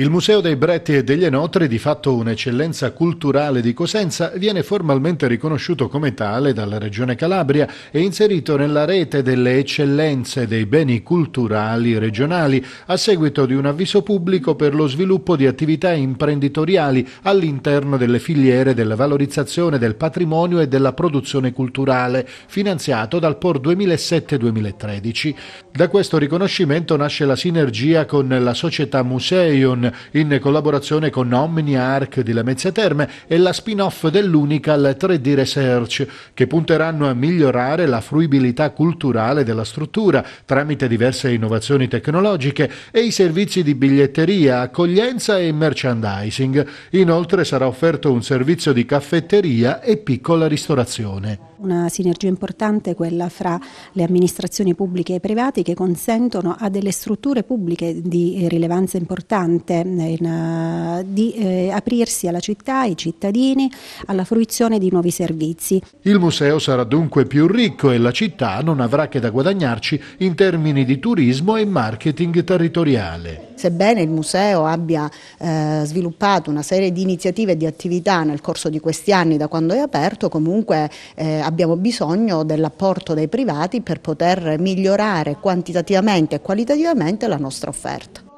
Il Museo dei Bretti e degli Enotri, di fatto un'eccellenza culturale di Cosenza, viene formalmente riconosciuto come tale dalla Regione Calabria e inserito nella rete delle eccellenze dei beni culturali regionali a seguito di un avviso pubblico per lo sviluppo di attività imprenditoriali all'interno delle filiere della valorizzazione del patrimonio e della produzione culturale, finanziato dal POR 2007-2013. Da questo riconoscimento nasce la sinergia con la società Museion in collaborazione con Omni Arc di Lamezia Terme e la spin-off dell'Unical 3D Research che punteranno a migliorare la fruibilità culturale della struttura tramite diverse innovazioni tecnologiche e i servizi di biglietteria, accoglienza e merchandising. Inoltre sarà offerto un servizio di caffetteria e piccola ristorazione. Una sinergia importante è quella fra le amministrazioni pubbliche e private che consentono a delle strutture pubbliche di rilevanza importante permette eh, in, eh, di eh, aprirsi alla città, ai cittadini, alla fruizione di nuovi servizi. Il museo sarà dunque più ricco e la città non avrà che da guadagnarci in termini di turismo e marketing territoriale. Sebbene il museo abbia eh, sviluppato una serie di iniziative e di attività nel corso di questi anni da quando è aperto, comunque eh, abbiamo bisogno dell'apporto dei privati per poter migliorare quantitativamente e qualitativamente la nostra offerta.